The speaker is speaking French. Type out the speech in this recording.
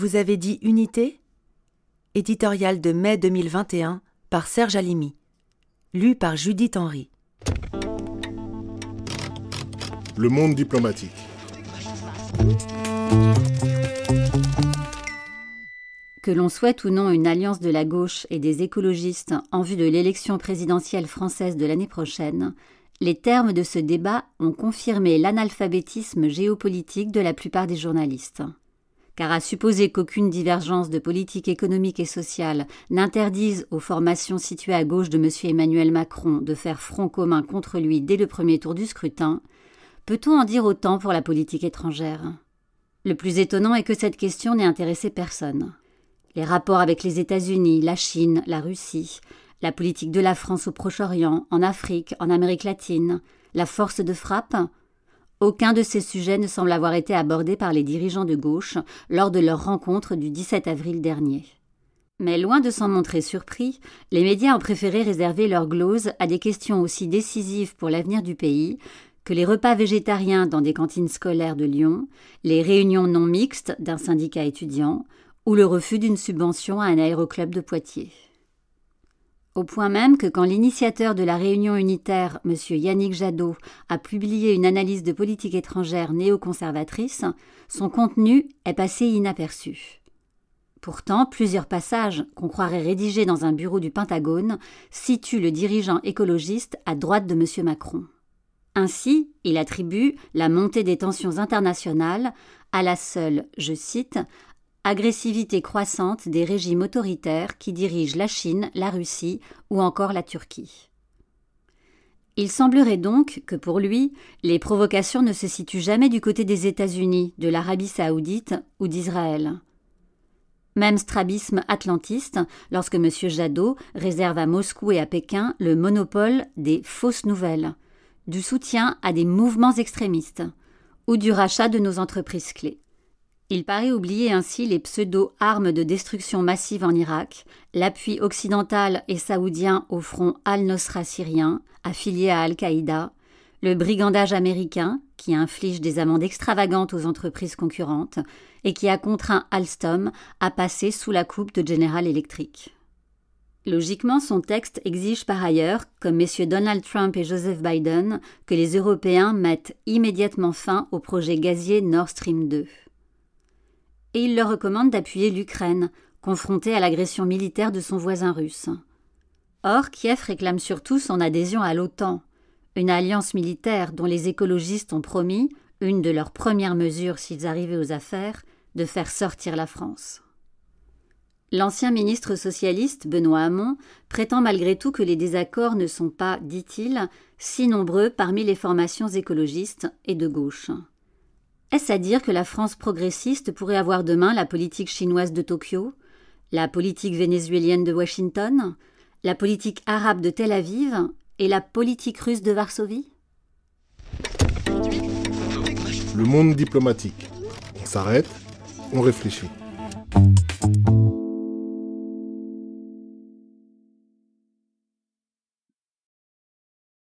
Vous avez dit Unité Éditorial de mai 2021 par Serge Alimi. Lu par Judith Henry. Le monde diplomatique. Que l'on souhaite ou non une alliance de la gauche et des écologistes en vue de l'élection présidentielle française de l'année prochaine, les termes de ce débat ont confirmé l'analphabétisme géopolitique de la plupart des journalistes car à supposer qu'aucune divergence de politique économique et sociale n'interdise aux formations situées à gauche de M. Emmanuel Macron de faire front commun contre lui dès le premier tour du scrutin, peut-on en dire autant pour la politique étrangère Le plus étonnant est que cette question n'ait intéressé personne. Les rapports avec les États-Unis, la Chine, la Russie, la politique de la France au Proche-Orient, en Afrique, en Amérique latine, la force de frappe, aucun de ces sujets ne semble avoir été abordé par les dirigeants de gauche lors de leur rencontre du 17 avril dernier. Mais loin de s'en montrer surpris, les médias ont préféré réserver leur glose à des questions aussi décisives pour l'avenir du pays que les repas végétariens dans des cantines scolaires de Lyon, les réunions non mixtes d'un syndicat étudiant ou le refus d'une subvention à un aéroclub de Poitiers au point même que quand l'initiateur de la réunion unitaire, M. Yannick Jadot, a publié une analyse de politique étrangère néoconservatrice, son contenu est passé inaperçu. Pourtant, plusieurs passages, qu'on croirait rédigés dans un bureau du Pentagone, situent le dirigeant écologiste à droite de M. Macron. Ainsi, il attribue la montée des tensions internationales à la seule, je cite, agressivité croissante des régimes autoritaires qui dirigent la Chine, la Russie ou encore la Turquie. Il semblerait donc que pour lui, les provocations ne se situent jamais du côté des États-Unis, de l'Arabie saoudite ou d'Israël. Même strabisme atlantiste, lorsque M. Jadot réserve à Moscou et à Pékin le monopole des fausses nouvelles, du soutien à des mouvements extrémistes, ou du rachat de nos entreprises clés. Il paraît oublier ainsi les pseudo-armes de destruction massive en Irak, l'appui occidental et saoudien au front al-Nosra syrien, affilié à Al-Qaïda, le brigandage américain, qui inflige des amendes extravagantes aux entreprises concurrentes et qui a contraint Alstom à passer sous la coupe de General Electric. Logiquement, son texte exige par ailleurs, comme messieurs Donald Trump et Joseph Biden, que les Européens mettent immédiatement fin au projet gazier Nord Stream 2 et il leur recommande d'appuyer l'Ukraine, confrontée à l'agression militaire de son voisin russe. Or, Kiev réclame surtout son adhésion à l'OTAN, une alliance militaire dont les écologistes ont promis, une de leurs premières mesures s'ils arrivaient aux affaires, de faire sortir la France. L'ancien ministre socialiste Benoît Hamon prétend malgré tout que les désaccords ne sont pas, dit-il, si nombreux parmi les formations écologistes et de gauche. Est-ce à dire que la France progressiste pourrait avoir demain la politique chinoise de Tokyo, la politique vénézuélienne de Washington, la politique arabe de Tel Aviv et la politique russe de Varsovie Le monde diplomatique. On s'arrête, on réfléchit.